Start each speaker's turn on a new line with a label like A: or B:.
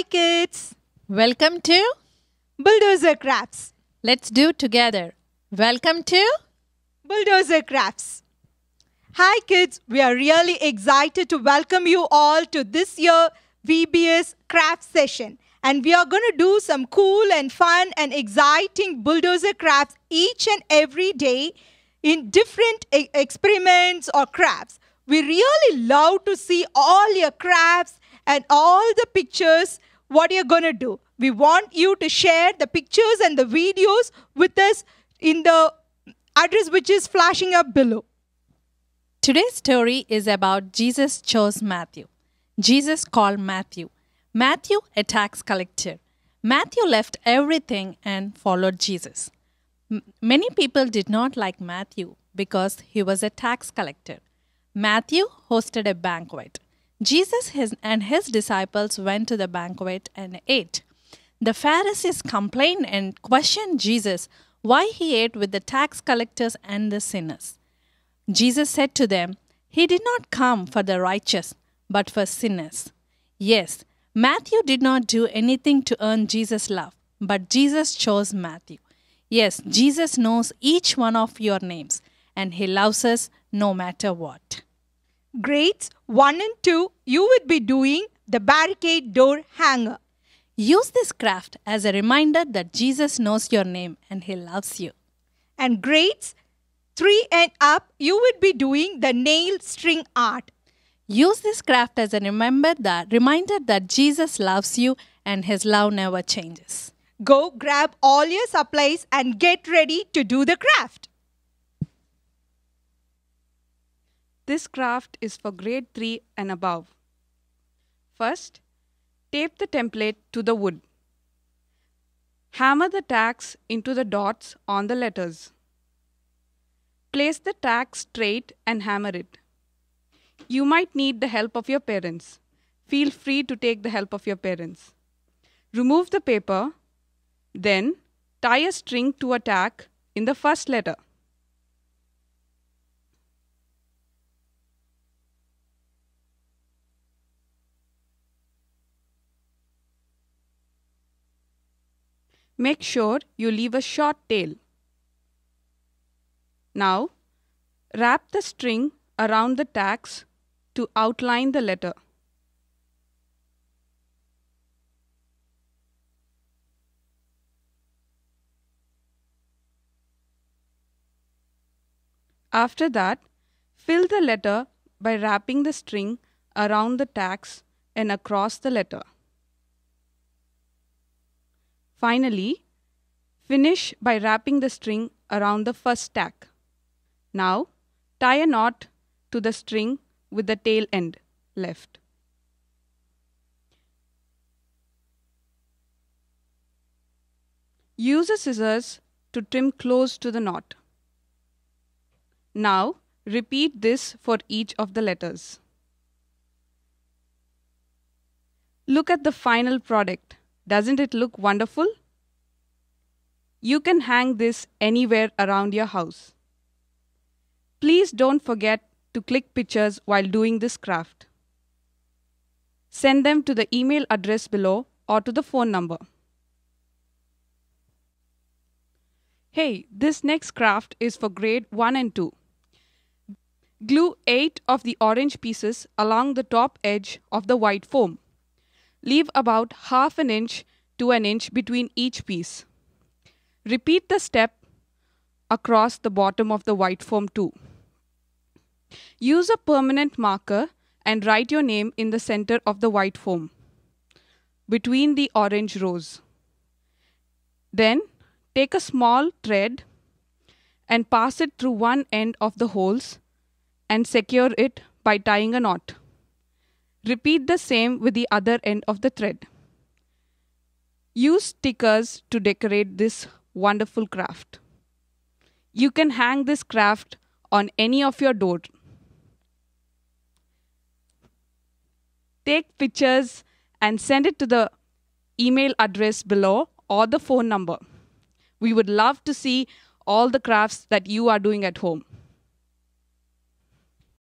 A: Hi, kids. Welcome to Bulldozer Crafts. Let's do
B: together. Welcome to Bulldozer Crafts. Hi, kids. We are really excited to welcome you all to this year's VBS craft session. And we are going to do some cool and fun and exciting bulldozer crafts each and every day in different e experiments or crafts. We really love to see all your crafts and all the pictures what you're going to do. We want you to share the pictures and the videos with us in the address which is flashing up below. Today's
A: story is about Jesus chose Matthew. Jesus called Matthew. Matthew, a tax collector. Matthew left everything and followed Jesus. M- many people did not like Matthew because he was a tax collector. Matthew hosted a banquet. Jesus and his disciples went to the banquet and ate. The Pharisees complained and questioned Jesus why he ate with the tax collectors and the sinners. Jesus said to them, He did not come for the righteous, but for sinners. Yes, Matthew did not do anything to earn Jesus' love, but Jesus chose Matthew. Yes, Jesus knows each one of your names, and He loves us no matter what
B: grades 1 and 2, you would be doing the barricade door
A: hanger. Use this craft as a reminder that Jesus knows your name and he loves you. And grades 3 and up, you would be doing the nail string art. Use this craft as a remember that reminder that Jesus loves you and his love never changes. Go grab all your supplies and
C: get ready to do the craft. This craft is for grade 3 and above. First, tape the template to the wood. Hammer the tacks into the dots on the letters. Place the tack straight and hammer it. You might need the help of your parents. Feel free to take the help of your parents. Remove the paper, then tie a string to a tack in the first letter. Make sure you leave a short tail. Now, wrap the string around the tags to outline the letter. After that, fill the letter by wrapping the string around the tags and across the letter. Finally, finish by wrapping the string around the first tack. Now, tie a knot to the string with the tail end left. Use a scissors to trim close to the knot. Now, repeat this for each of the letters. Look at the final product. Doesn't it look wonderful? You can hang this anywhere around your house. Please don't forget to click pictures while doing this craft. Send them to the email address below or to the phone number. Hey, this next craft is for grade 1 and 2. Glue 8 of the orange pieces along the top edge of the white foam. Leave about half an inch to an inch between each piece. Repeat the step across the bottom of the white foam too. Use a permanent marker and write your name in the center of the white foam between the orange rows. Then take a small thread and pass it through one end of the holes and secure it by tying a knot. Repeat the same with the other end of the thread. Use stickers to decorate this wonderful craft. You can hang this craft on any of your door. Take pictures and send it to the email address below or the phone number. We would love to see all the crafts that you are doing at home.